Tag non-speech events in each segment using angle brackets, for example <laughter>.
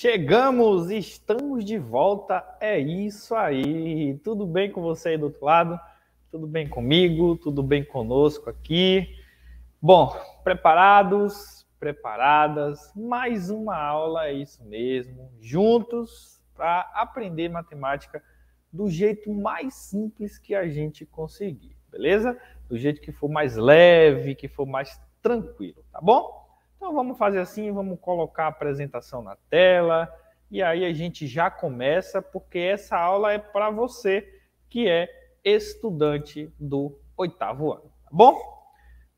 Chegamos, estamos de volta, é isso aí. Tudo bem com você aí do outro lado? Tudo bem comigo? Tudo bem conosco aqui? Bom, preparados, preparadas, mais uma aula, é isso mesmo, juntos para aprender matemática do jeito mais simples que a gente conseguir, beleza? Do jeito que for mais leve, que for mais tranquilo, tá bom? Então vamos fazer assim, vamos colocar a apresentação na tela e aí a gente já começa, porque essa aula é para você que é estudante do oitavo ano, tá bom?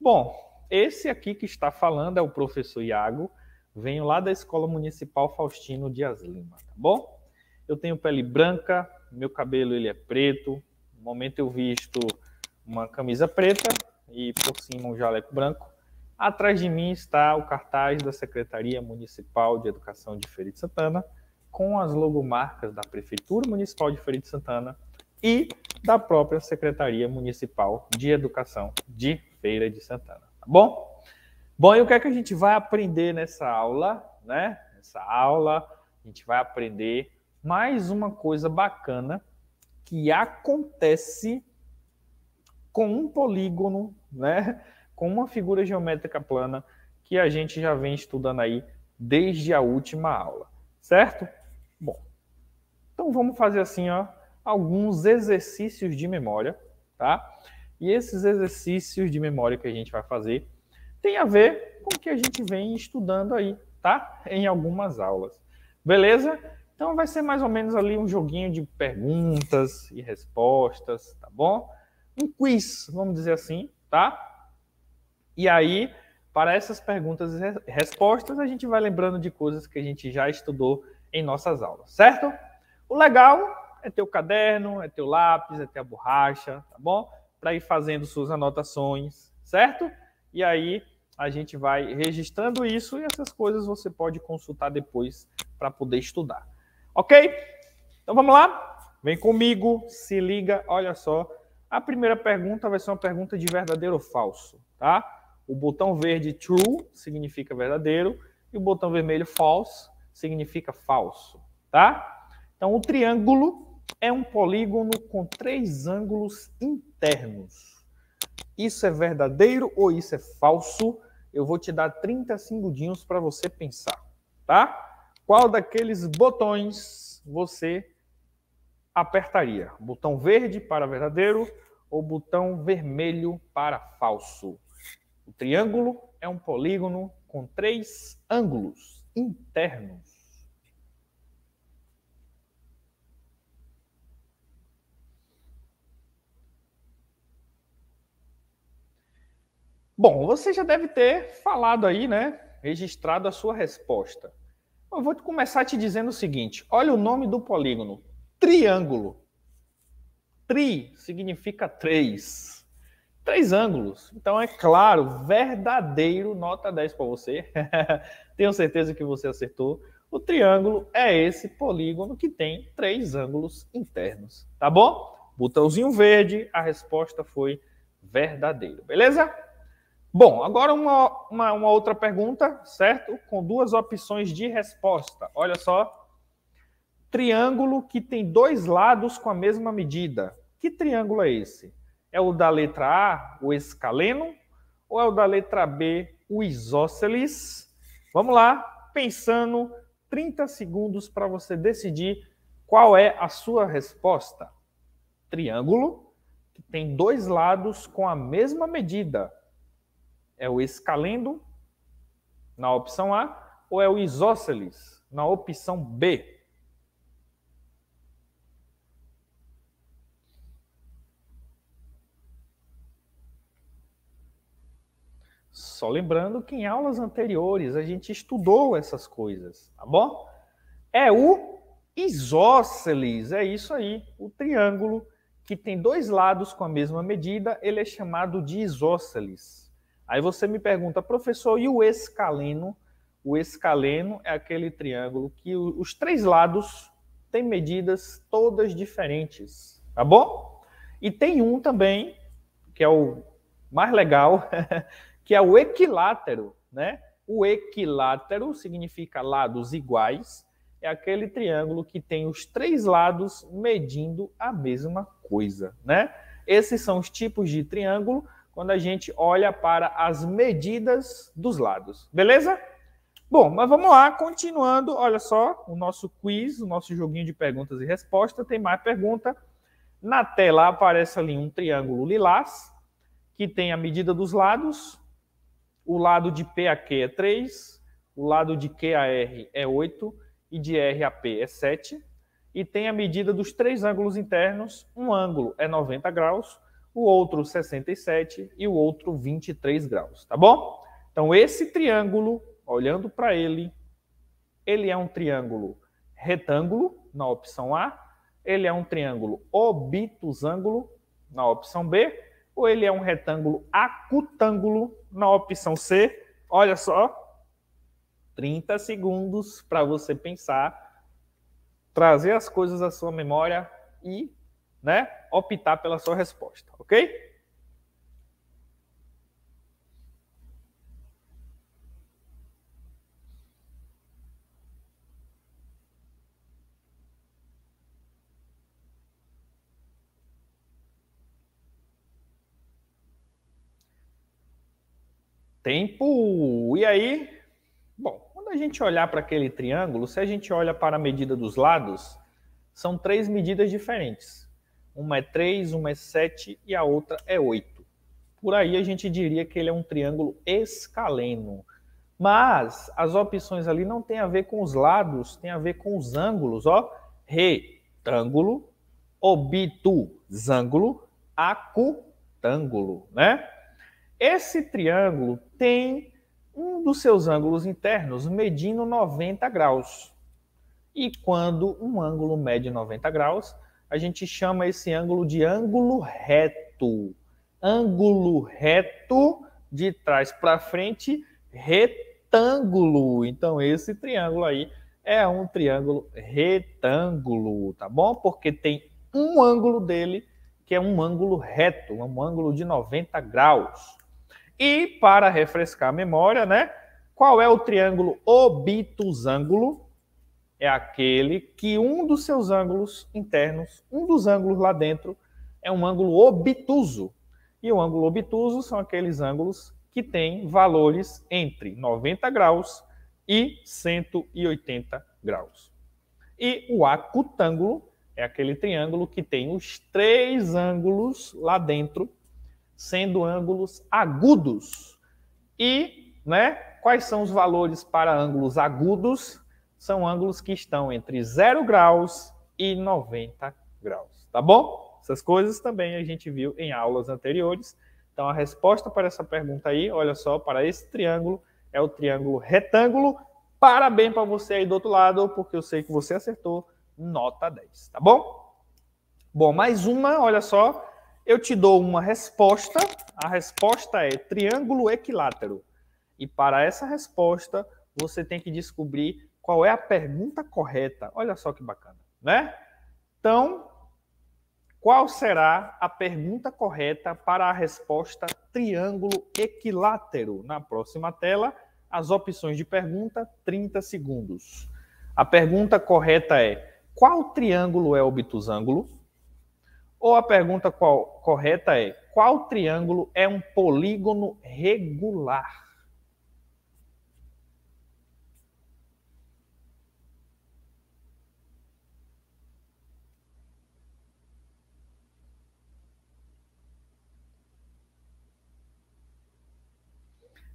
Bom, esse aqui que está falando é o professor Iago, venho lá da Escola Municipal Faustino Dias Lima, tá bom? Eu tenho pele branca, meu cabelo ele é preto, no momento eu visto uma camisa preta e por cima um jaleco branco. Atrás de mim está o cartaz da Secretaria Municipal de Educação de Feira de Santana, com as logomarcas da Prefeitura Municipal de Feira de Santana e da própria Secretaria Municipal de Educação de Feira de Santana. Tá bom? Bom, e o que é que a gente vai aprender nessa aula, né? Nessa aula, a gente vai aprender mais uma coisa bacana que acontece com um polígono, né? com uma figura geométrica plana que a gente já vem estudando aí desde a última aula, certo? Bom, então vamos fazer assim, ó, alguns exercícios de memória, tá? E esses exercícios de memória que a gente vai fazer tem a ver com o que a gente vem estudando aí, tá? Em algumas aulas. Beleza? Então vai ser mais ou menos ali um joguinho de perguntas e respostas, tá bom? Um quiz, vamos dizer assim, tá? E aí, para essas perguntas e respostas, a gente vai lembrando de coisas que a gente já estudou em nossas aulas, certo? O legal é ter o caderno, é ter o lápis, é ter a borracha, tá bom? Para ir fazendo suas anotações, certo? E aí a gente vai registrando isso e essas coisas você pode consultar depois para poder estudar. Ok? Então vamos lá? Vem comigo, se liga, olha só. A primeira pergunta vai ser uma pergunta de verdadeiro ou falso, tá? O botão verde true significa verdadeiro e o botão vermelho false significa falso, tá? Então o triângulo é um polígono com três ângulos internos. Isso é verdadeiro ou isso é falso? Eu vou te dar 30 segundinhos para você pensar, tá? Qual daqueles botões você apertaria? Botão verde para verdadeiro ou botão vermelho para falso? O triângulo é um polígono com três ângulos internos. Bom, você já deve ter falado aí, né? Registrado a sua resposta. Eu vou começar te dizendo o seguinte: olha o nome do polígono: triângulo. Tri significa três três ângulos. Então, é claro, verdadeiro nota 10 para você. <laughs> Tenho certeza que você acertou. O triângulo é esse polígono que tem três ângulos internos, tá bom? Botãozinho verde, a resposta foi verdadeiro, beleza? Bom, agora uma, uma, uma outra pergunta, certo? Com duas opções de resposta. Olha só. Triângulo que tem dois lados com a mesma medida. Que triângulo é esse? É o da letra A, o escaleno, ou é o da letra B, o isósceles? Vamos lá, pensando 30 segundos para você decidir qual é a sua resposta. Triângulo que tem dois lados com a mesma medida. É o escaleno na opção A ou é o isósceles na opção B? Só lembrando que em aulas anteriores a gente estudou essas coisas, tá bom? É o isósceles, é isso aí, o triângulo que tem dois lados com a mesma medida, ele é chamado de isósceles. Aí você me pergunta, professor, e o escaleno? O escaleno é aquele triângulo que os três lados têm medidas todas diferentes, tá bom? E tem um também, que é o mais legal, <laughs> que é o equilátero, né? O equilátero significa lados iguais, é aquele triângulo que tem os três lados medindo a mesma coisa, né? Esses são os tipos de triângulo quando a gente olha para as medidas dos lados, beleza? Bom, mas vamos lá, continuando, olha só, o nosso quiz, o nosso joguinho de perguntas e respostas, tem mais pergunta. Na tela aparece ali um triângulo lilás, que tem a medida dos lados, o lado de p a q é 3, o lado de q a r é 8 e de r a p é 7. E tem a medida dos três ângulos internos. Um ângulo é 90 graus, o outro 67 e o outro 23 graus, tá bom? Então esse triângulo, olhando para ele, ele é um triângulo retângulo na opção A, ele é um triângulo obtusângulo na opção B ou ele é um retângulo acutângulo na opção C? Olha só, 30 segundos para você pensar, trazer as coisas à sua memória e né, optar pela sua resposta, ok? tempo. E aí, bom, quando a gente olhar para aquele triângulo, se a gente olha para a medida dos lados, são três medidas diferentes. Uma é 3, uma é 7 e a outra é 8. Por aí a gente diria que ele é um triângulo escaleno. Mas as opções ali não tem a ver com os lados, tem a ver com os ângulos, ó. Retângulo, obituzângulo, acutângulo, né? Esse triângulo tem um dos seus ângulos internos medindo 90 graus. E quando um ângulo mede 90 graus, a gente chama esse ângulo de ângulo reto. Ângulo reto de trás para frente, retângulo. Então esse triângulo aí é um triângulo retângulo, tá bom? Porque tem um ângulo dele que é um ângulo reto, um ângulo de 90 graus. E para refrescar a memória, né? Qual é o triângulo obtusângulo? É aquele que um dos seus ângulos internos, um dos ângulos lá dentro, é um ângulo obtuso. E o ângulo obtuso são aqueles ângulos que têm valores entre 90 graus e 180 graus. E o acutângulo é aquele triângulo que tem os três ângulos lá dentro sendo ângulos agudos. E, né, quais são os valores para ângulos agudos? São ângulos que estão entre 0 graus e 90 graus, tá bom? Essas coisas também a gente viu em aulas anteriores. Então a resposta para essa pergunta aí, olha só, para esse triângulo é o triângulo retângulo. Parabéns para você aí do outro lado, porque eu sei que você acertou nota 10, tá bom? Bom, mais uma, olha só, eu te dou uma resposta, a resposta é triângulo equilátero. E para essa resposta, você tem que descobrir qual é a pergunta correta. Olha só que bacana, né? Então, qual será a pergunta correta para a resposta triângulo equilátero? Na próxima tela, as opções de pergunta, 30 segundos. A pergunta correta é: qual triângulo é obtusângulo? Ou a pergunta qual, correta é: qual triângulo é um polígono regular?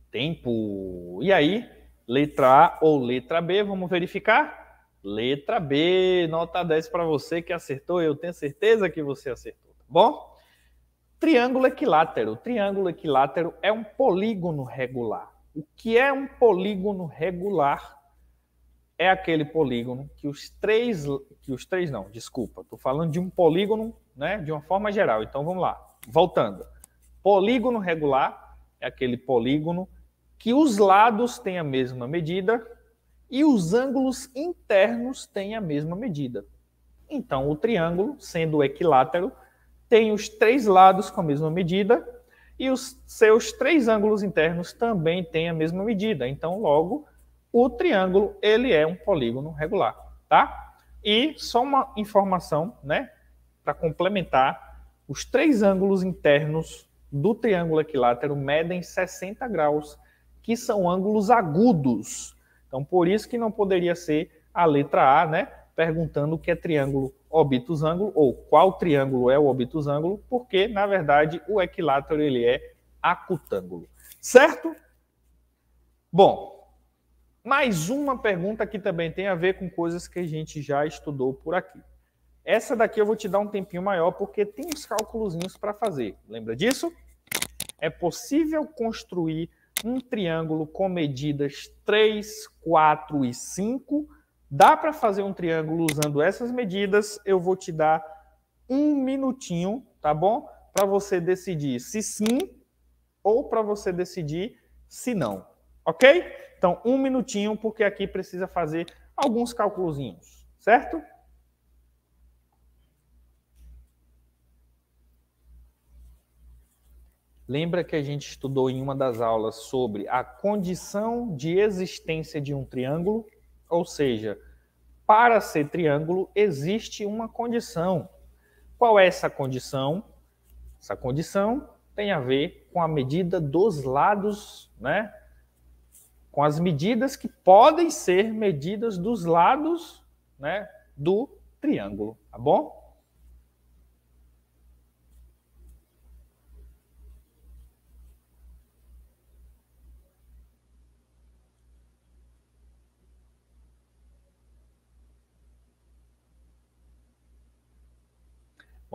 Tempo. E aí, letra A ou letra B, vamos verificar? Letra B, nota 10 para você que acertou. Eu tenho certeza que você acertou, tá bom? Triângulo equilátero. Triângulo equilátero é um polígono regular. O que é um polígono regular? É aquele polígono que os três, que os três não, desculpa, estou falando de um polígono, né, de uma forma geral. Então vamos lá, voltando. Polígono regular é aquele polígono que os lados têm a mesma medida e os ângulos internos têm a mesma medida. Então, o triângulo, sendo equilátero, tem os três lados com a mesma medida e os seus três ângulos internos também têm a mesma medida. Então, logo, o triângulo ele é um polígono regular, tá? E só uma informação, né, para complementar, os três ângulos internos do triângulo equilátero medem 60 graus, que são ângulos agudos. Então, por isso que não poderia ser a letra A, né? Perguntando o que é triângulo obtusângulo ou qual triângulo é o obitus porque na verdade o equilátero ele é acutângulo. Certo? Bom, mais uma pergunta que também tem a ver com coisas que a gente já estudou por aqui. Essa daqui eu vou te dar um tempinho maior porque tem uns cálculos para fazer. Lembra disso? É possível construir um triângulo com medidas 3, 4 e 5. Dá para fazer um triângulo usando essas medidas. Eu vou te dar um minutinho, tá bom? Para você decidir se sim ou para você decidir se não, ok? Então, um minutinho, porque aqui precisa fazer alguns calculozinhos, certo? Lembra que a gente estudou em uma das aulas sobre a condição de existência de um triângulo? Ou seja, para ser triângulo existe uma condição. Qual é essa condição? Essa condição tem a ver com a medida dos lados, né? Com as medidas que podem ser medidas dos lados, né, do triângulo, tá bom?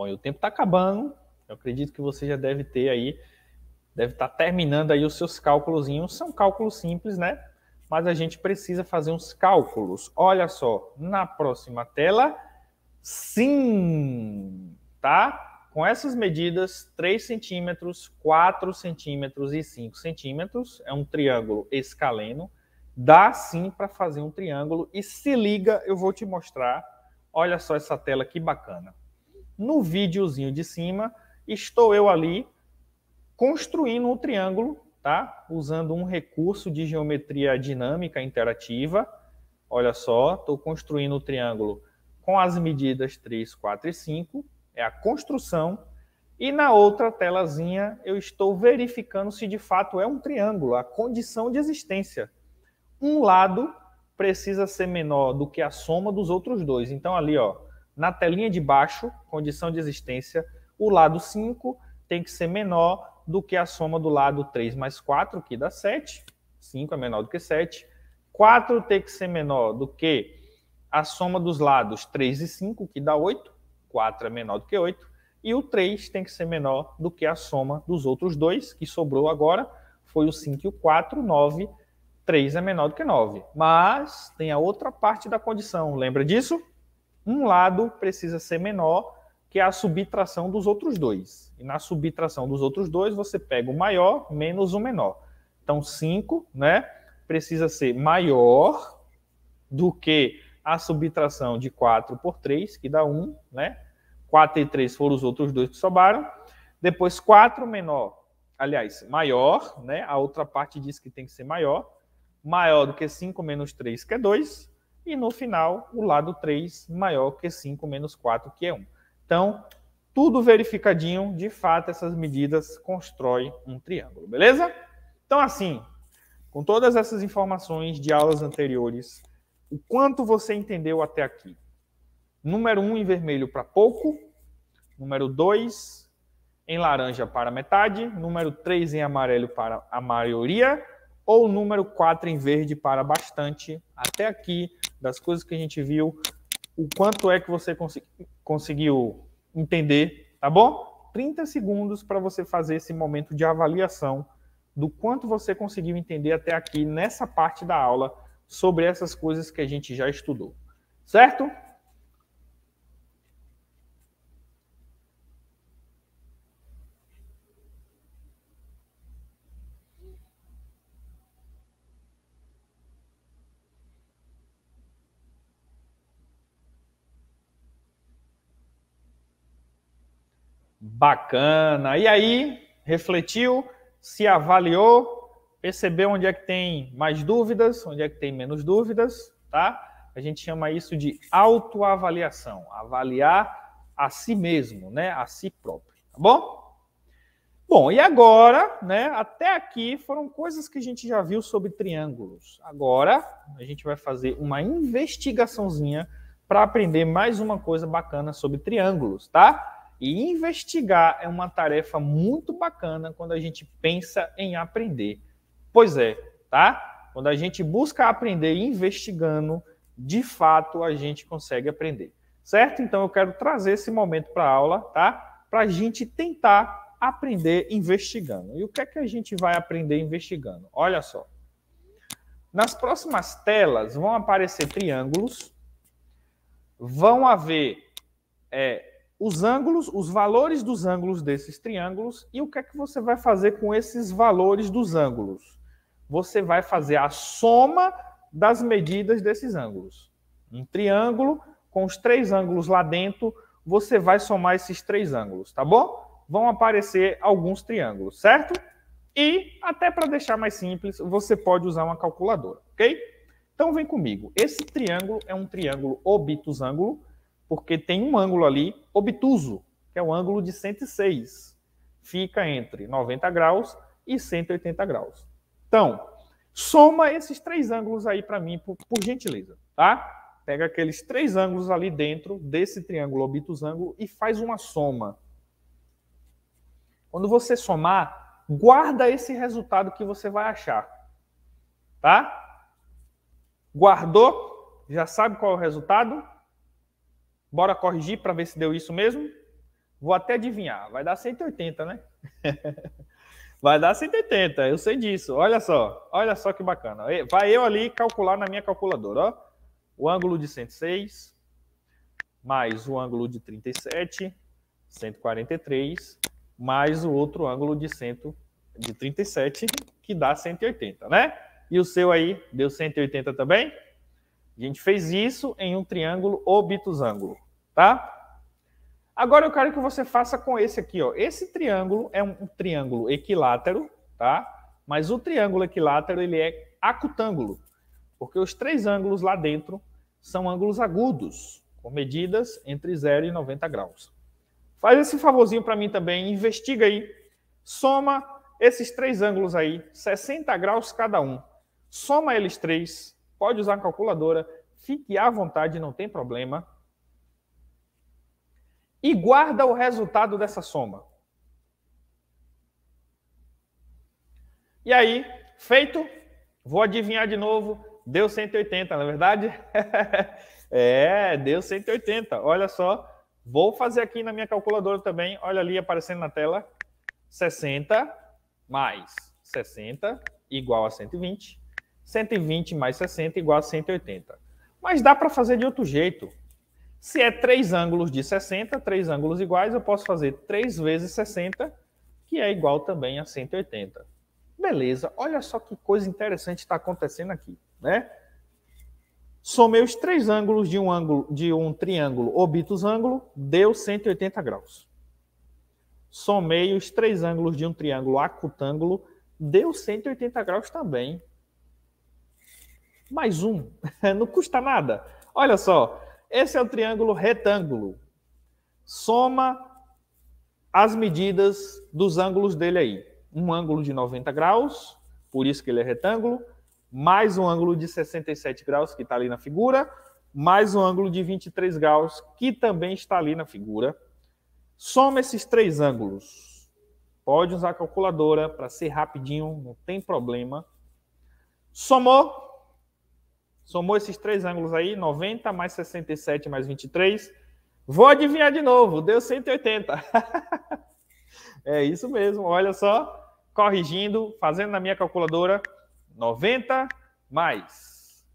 Bom, e o tempo está acabando. Eu acredito que você já deve ter aí, deve estar tá terminando aí os seus cálculos. São cálculos simples, né? Mas a gente precisa fazer uns cálculos. Olha só, na próxima tela, sim, tá? Com essas medidas, 3 centímetros, 4 centímetros e 5 centímetros, é um triângulo escaleno. Dá sim para fazer um triângulo. E se liga, eu vou te mostrar. Olha só essa tela que bacana. No videozinho de cima, estou eu ali construindo um triângulo, tá? Usando um recurso de geometria dinâmica interativa. Olha só, estou construindo o um triângulo com as medidas 3, 4 e 5, é a construção. E na outra telazinha eu estou verificando se de fato é um triângulo, a condição de existência. Um lado precisa ser menor do que a soma dos outros dois. Então ali, ó, na telinha de baixo, condição de existência, o lado 5 tem que ser menor do que a soma do lado 3 mais 4, que dá 7. 5 é menor do que 7. 4 tem que ser menor do que a soma dos lados 3 e 5, que dá 8. 4 é menor do que 8. E o 3 tem que ser menor do que a soma dos outros dois, que sobrou agora, foi o 5 e o 4, 9. 3 é menor do que 9. Mas tem a outra parte da condição, lembra disso? um lado precisa ser menor que a subtração dos outros dois. E na subtração dos outros dois, você pega o maior menos o menor. Então, 5 né, precisa ser maior do que a subtração de 4 por 3, que dá 1, um, né? 4 e 3 foram os outros dois que sobraram. Depois, 4 menor, aliás, maior, né? A outra parte diz que tem que ser maior. Maior do que 5 menos 3, que é 2. E no final, o lado 3 maior que 5 menos 4, que é 1. Então, tudo verificadinho, de fato, essas medidas constroem um triângulo, beleza? Então, assim, com todas essas informações de aulas anteriores, o quanto você entendeu até aqui? Número 1 em vermelho para pouco, número 2 em laranja para metade, número 3 em amarelo para a maioria, ou número 4 em verde para bastante. Até aqui, das coisas que a gente viu, o quanto é que você conseguiu entender, tá bom? 30 segundos para você fazer esse momento de avaliação do quanto você conseguiu entender até aqui nessa parte da aula sobre essas coisas que a gente já estudou. Certo? Bacana. E aí, refletiu, se avaliou, percebeu onde é que tem mais dúvidas, onde é que tem menos dúvidas, tá? A gente chama isso de autoavaliação, avaliar a si mesmo, né? A si próprio, tá bom? Bom, e agora, né? Até aqui foram coisas que a gente já viu sobre triângulos. Agora a gente vai fazer uma investigaçãozinha para aprender mais uma coisa bacana sobre triângulos, tá? E investigar é uma tarefa muito bacana quando a gente pensa em aprender. Pois é, tá? Quando a gente busca aprender investigando, de fato a gente consegue aprender. Certo? Então eu quero trazer esse momento para a aula, tá? Para a gente tentar aprender investigando. E o que é que a gente vai aprender investigando? Olha só. Nas próximas telas vão aparecer triângulos, vão haver é, os ângulos, os valores dos ângulos desses triângulos e o que é que você vai fazer com esses valores dos ângulos. Você vai fazer a soma das medidas desses ângulos. Um triângulo com os três ângulos lá dentro, você vai somar esses três ângulos, tá bom? Vão aparecer alguns triângulos, certo? E, até para deixar mais simples, você pode usar uma calculadora, ok? Então vem comigo. Esse triângulo é um triângulo obtusângulo, porque tem um ângulo ali obtuso, que é o ângulo de 106. Fica entre 90 graus e 180 graus. Então, soma esses três ângulos aí para mim, por, por gentileza, tá? Pega aqueles três ângulos ali dentro desse triângulo obtusângulo e faz uma soma. Quando você somar, guarda esse resultado que você vai achar. Tá? Guardou? Já sabe qual é o resultado? Bora corrigir para ver se deu isso mesmo? Vou até adivinhar, vai dar 180, né? <laughs> vai dar 180, eu sei disso. Olha só, olha só que bacana. Vai eu ali calcular na minha calculadora, ó. O ângulo de 106 mais o ângulo de 37, 143 mais o outro ângulo de 100 de 37 que dá 180, né? E o seu aí deu 180 também? A gente fez isso em um triângulo obtusângulo, tá? Agora eu quero que você faça com esse aqui, ó. Esse triângulo é um triângulo equilátero, tá? Mas o triângulo equilátero, ele é acutângulo, porque os três ângulos lá dentro são ângulos agudos, com medidas entre 0 e 90 graus. Faz esse favorzinho para mim também, investiga aí. Soma esses três ângulos aí, 60 graus cada um. Soma eles três, pode usar a calculadora, fique à vontade, não tem problema. E guarda o resultado dessa soma. E aí, feito, vou adivinhar de novo, deu 180, na é verdade? <laughs> é, deu 180. Olha só, vou fazer aqui na minha calculadora também, olha ali aparecendo na tela, 60 mais 60 igual a 120. 120 mais 60 igual a 180. Mas dá para fazer de outro jeito. Se é três ângulos de 60, três ângulos iguais, eu posso fazer 3 vezes 60, que é igual também a 180. Beleza, olha só que coisa interessante está acontecendo aqui, né? Somei os três ângulos de um ângulo de um triângulo obtusângulo, deu 180 graus. Somei os três ângulos de um triângulo acutângulo, deu 180 graus também mais um. <laughs> Não custa nada. Olha só, esse é o triângulo retângulo. Soma as medidas dos ângulos dele aí. Um ângulo de 90 graus, por isso que ele é retângulo, mais um ângulo de 67 graus, que está ali na figura, mais um ângulo de 23 graus, que também está ali na figura. Soma esses três ângulos. Pode usar a calculadora para ser rapidinho, não tem problema. Somou, Somou esses três ângulos aí, 90 mais 67 mais 23. Vou adivinhar de novo, deu 180. <laughs> é isso mesmo, olha só. Corrigindo, fazendo na minha calculadora, 90 mais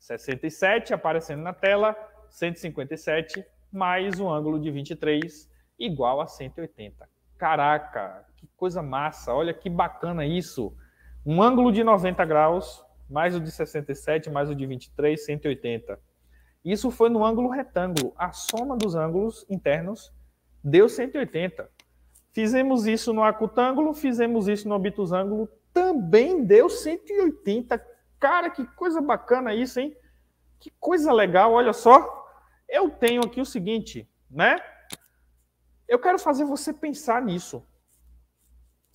67 aparecendo na tela, 157 mais um ângulo de 23 igual a 180. Caraca, que coisa massa, olha que bacana isso. Um ângulo de 90 graus mais o de 67, mais o de 23, 180. Isso foi no ângulo retângulo. A soma dos ângulos internos deu 180. Fizemos isso no acutângulo, fizemos isso no obtusângulo, também deu 180. Cara, que coisa bacana isso, hein? Que coisa legal, olha só. Eu tenho aqui o seguinte, né? Eu quero fazer você pensar nisso.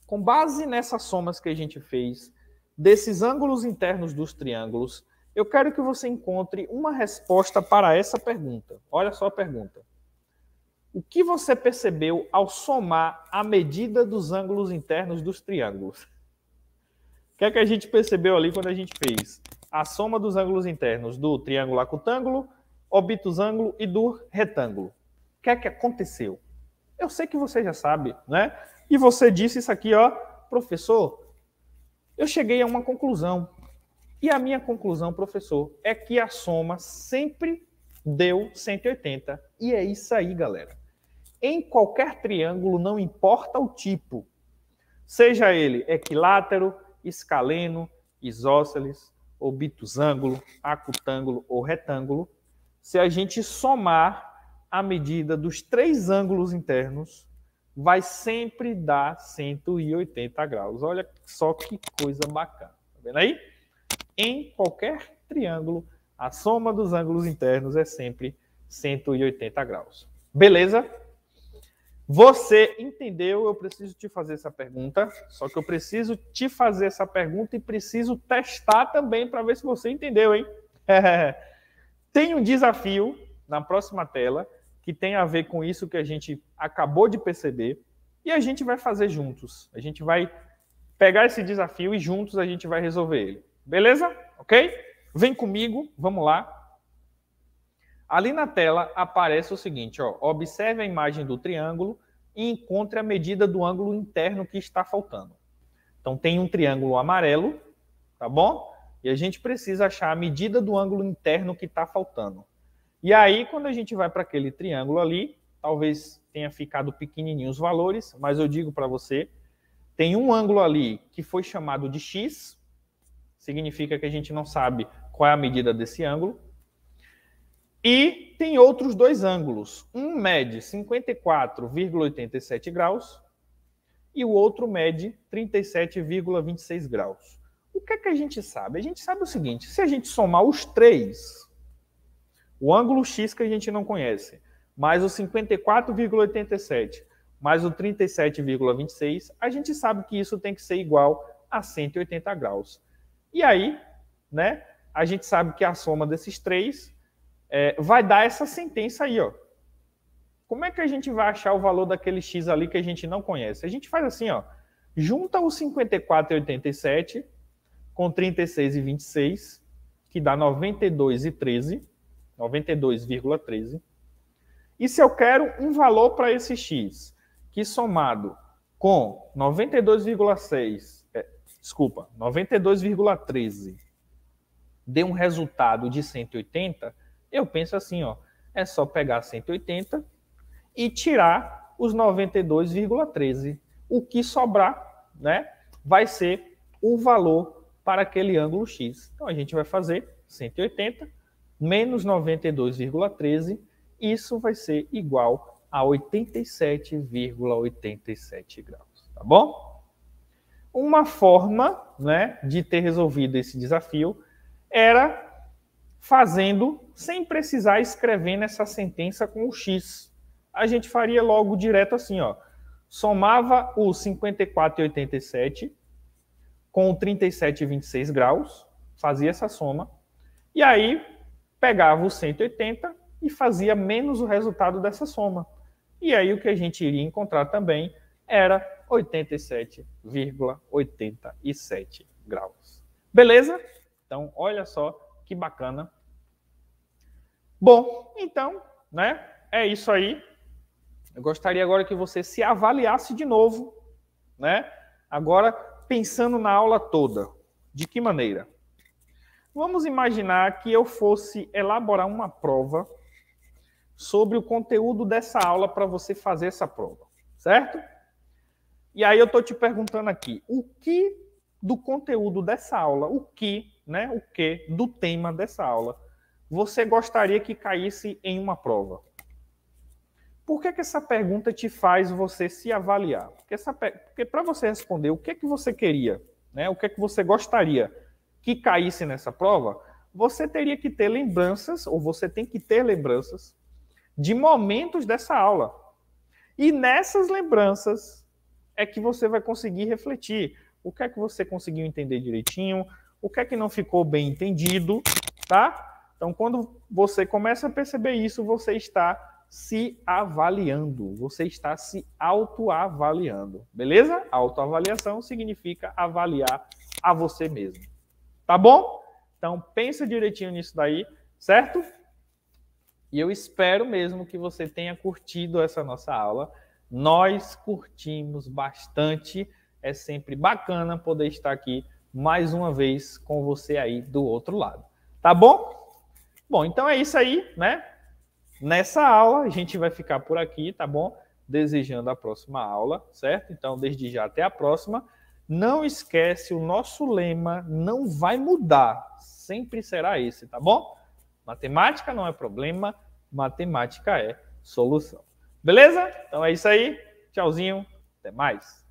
Com base nessas somas que a gente fez, desses ângulos internos dos triângulos, eu quero que você encontre uma resposta para essa pergunta. Olha só a pergunta. O que você percebeu ao somar a medida dos ângulos internos dos triângulos? O que é que a gente percebeu ali quando a gente fez a soma dos ângulos internos do triângulo acutângulo, obtusângulo e do retângulo? O que é que aconteceu? Eu sei que você já sabe, né? E você disse isso aqui, ó, professor, eu cheguei a uma conclusão. E a minha conclusão, professor, é que a soma sempre deu 180. E é isso aí, galera. Em qualquer triângulo, não importa o tipo, seja ele equilátero, escaleno, isósceles, ou acutângulo ou retângulo, se a gente somar a medida dos três ângulos internos, vai sempre dar 180 graus. Olha só que coisa bacana. Tá vendo aí? Em qualquer triângulo, a soma dos ângulos internos é sempre 180 graus. Beleza? Você entendeu? Eu preciso te fazer essa pergunta. Só que eu preciso te fazer essa pergunta e preciso testar também para ver se você entendeu, hein? <laughs> Tem um desafio na próxima tela que tem a ver com isso que a gente acabou de perceber e a gente vai fazer juntos. A gente vai pegar esse desafio e juntos a gente vai resolver ele. Beleza? Ok? Vem comigo, vamos lá. Ali na tela aparece o seguinte: ó, observe a imagem do triângulo e encontre a medida do ângulo interno que está faltando. Então tem um triângulo amarelo, tá bom? E a gente precisa achar a medida do ângulo interno que está faltando. E aí, quando a gente vai para aquele triângulo ali, talvez tenha ficado pequenininho os valores, mas eu digo para você, tem um ângulo ali que foi chamado de x, significa que a gente não sabe qual é a medida desse ângulo. E tem outros dois ângulos. Um mede 54,87 graus e o outro mede 37,26 graus. O que é que a gente sabe? A gente sabe o seguinte: se a gente somar os três o ângulo X que a gente não conhece, mais o 54,87, mais o 37,26, a gente sabe que isso tem que ser igual a 180 graus. E aí, né, a gente sabe que a soma desses três é, vai dar essa sentença aí, ó. Como é que a gente vai achar o valor daquele x ali que a gente não conhece? A gente faz assim, ó, junta o 54,87 e com 36 e 26, que dá 92 e 13, 92,13. E se eu quero um valor para esse x, que somado com 92,6, é, desculpa, 92,13, dê um resultado de 180, eu penso assim, ó, é só pegar 180 e tirar os 92,13. O que sobrar, né, vai ser o valor para aquele ângulo x. Então a gente vai fazer 180 menos 92,13, isso vai ser igual a 87,87 graus, tá bom? Uma forma né, de ter resolvido esse desafio era fazendo sem precisar escrever nessa sentença com o X. A gente faria logo direto assim, ó. Somava o 54,87 com 37,26 graus, fazia essa soma, e aí pegava o 180 e fazia menos o resultado dessa soma. E aí o que a gente iria encontrar também era 87,87 graus. Beleza? Então, olha só que bacana. Bom, então, né? É isso aí. Eu gostaria agora que você se avaliasse de novo, né? Agora pensando na aula toda. De que maneira? Vamos imaginar que eu fosse elaborar uma prova sobre o conteúdo dessa aula para você fazer essa prova, certo? E aí eu estou te perguntando aqui, o que do conteúdo dessa aula, o que, né, o que do tema dessa aula você gostaria que caísse em uma prova? Por que, que essa pergunta te faz você se avaliar? Porque para você responder o que é que você queria, né, o que é que você gostaria que caísse nessa prova, você teria que ter lembranças, ou você tem que ter lembranças, de momentos dessa aula. E nessas lembranças é que você vai conseguir refletir o que é que você conseguiu entender direitinho, o que é que não ficou bem entendido, tá? Então, quando você começa a perceber isso, você está se avaliando, você está se autoavaliando, beleza? Autoavaliação significa avaliar a você mesmo. Tá bom? Então pensa direitinho nisso daí, certo? E eu espero mesmo que você tenha curtido essa nossa aula. Nós curtimos bastante. É sempre bacana poder estar aqui mais uma vez com você aí do outro lado. Tá bom? Bom, então é isso aí, né? Nessa aula a gente vai ficar por aqui, tá bom? Desejando a próxima aula, certo? Então, desde já até a próxima. Não esquece, o nosso lema não vai mudar, sempre será esse, tá bom? Matemática não é problema, matemática é solução. Beleza? Então é isso aí. Tchauzinho, até mais.